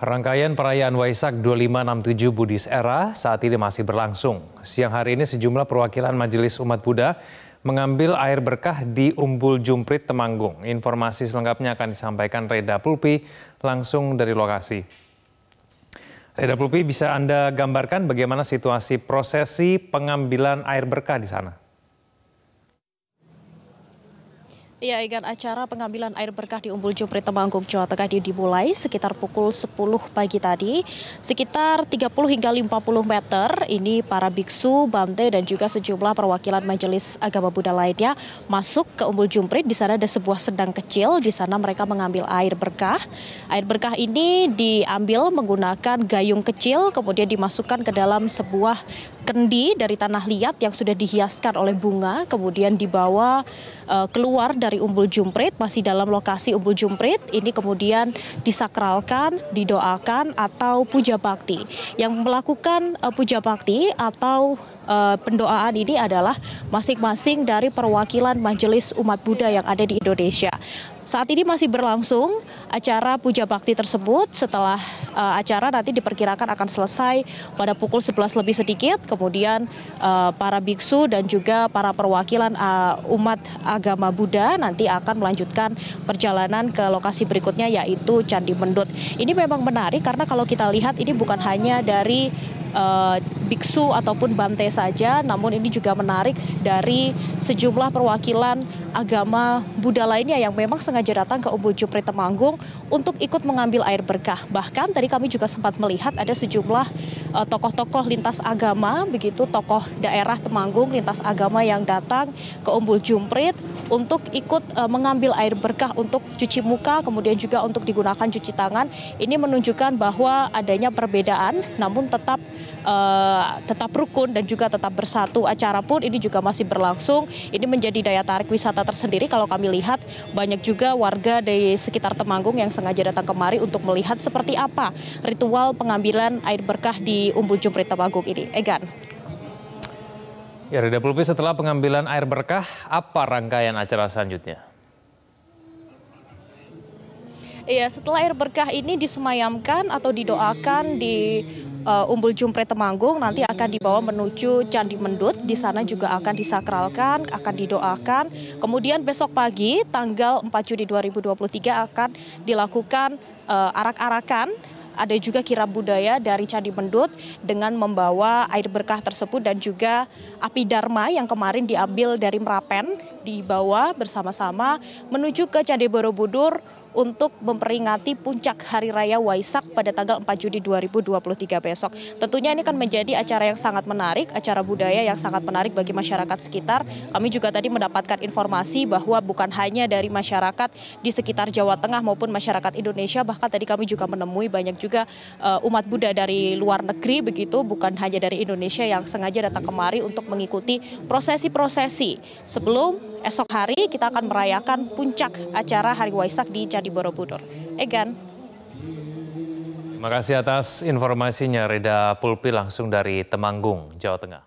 Rangkaian perayaan Waisak 2567 Buddhis Era saat ini masih berlangsung. Siang hari ini sejumlah perwakilan Majelis Umat Buddha mengambil air berkah di Umbul Jumprit Temanggung. Informasi selengkapnya akan disampaikan Reda Pulpi langsung dari lokasi. Reda Pulpi bisa Anda gambarkan bagaimana situasi prosesi pengambilan air berkah di sana? Ya, ikan acara pengambilan air berkah di Umbul Jupri Temanggung, Jawa Tengah dimulai sekitar pukul 10 pagi tadi. Sekitar 30 hingga 50 meter, ini para biksu, bante, dan juga sejumlah perwakilan majelis agama Buddha lainnya masuk ke Umbul Jumprit. Di sana ada sebuah sedang kecil, di sana mereka mengambil air berkah. Air berkah ini diambil menggunakan gayung kecil, kemudian dimasukkan ke dalam sebuah kendi dari tanah liat yang sudah dihiaskan oleh bunga, kemudian dibawa eh, keluar dari dari Umbul Jumprit masih dalam lokasi Umbul Jumprit ini kemudian disakralkan, didoakan atau puja bakti. Yang melakukan uh, puja bakti atau uh, pendoaan ini adalah masing-masing dari perwakilan Majelis Umat Buddha yang ada di Indonesia. Saat ini masih berlangsung acara puja bakti tersebut setelah uh, acara nanti diperkirakan akan selesai pada pukul 11 lebih sedikit. Kemudian uh, para biksu dan juga para perwakilan uh, umat agama Buddha nanti akan melanjutkan perjalanan ke lokasi berikutnya yaitu Candi Mendut. Ini memang menarik karena kalau kita lihat ini bukan hanya dari Eh, biksu ataupun bante saja, namun ini juga menarik dari sejumlah perwakilan agama Buddha lainnya yang memang sengaja datang ke Umbul Jupri Temanggung untuk ikut mengambil air berkah. Bahkan tadi kami juga sempat melihat ada sejumlah Eh, tokoh-tokoh lintas agama, begitu tokoh daerah Temanggung lintas agama yang datang ke Umbul Jumprit untuk ikut eh, mengambil air berkah untuk cuci muka, kemudian juga untuk digunakan cuci tangan. Ini menunjukkan bahwa adanya perbedaan, namun tetap Eh, tetap rukun dan juga tetap bersatu. Acara pun ini juga masih berlangsung. Ini menjadi daya tarik wisata tersendiri kalau kami lihat banyak juga warga dari sekitar Temanggung yang sengaja datang kemari untuk melihat seperti apa ritual pengambilan air berkah di Umbul Jumprit Temanggung ini. Egan. Ya, Rida Pulpi, setelah pengambilan air berkah, apa rangkaian acara selanjutnya? Iya, setelah air berkah ini disemayamkan atau didoakan di uh, Umbul Jumpre Temanggung nanti akan dibawa menuju Candi Mendut. Di sana juga akan disakralkan, akan didoakan. Kemudian besok pagi tanggal 4 Juni 2023 akan dilakukan uh, arak-arakan ada juga kirab budaya dari Candi Mendut dengan membawa air berkah tersebut dan juga api dharma yang kemarin diambil dari Merapen dibawa bersama-sama menuju ke Candi Borobudur untuk memperingati puncak Hari Raya Waisak pada tanggal 4 Juni 2023 besok. Tentunya ini akan menjadi acara yang sangat menarik, acara budaya yang sangat menarik bagi masyarakat sekitar. Kami juga tadi mendapatkan informasi bahwa bukan hanya dari masyarakat di sekitar Jawa Tengah maupun masyarakat Indonesia, bahkan tadi kami juga menemui banyak juga uh, umat Buddha dari luar negeri begitu, bukan hanya dari Indonesia yang sengaja datang kemari untuk mengikuti prosesi-prosesi sebelum esok hari kita akan merayakan puncak acara Hari Waisak di Candi Borobudur. Egan. Terima kasih atas informasinya Reda Pulpi langsung dari Temanggung, Jawa Tengah.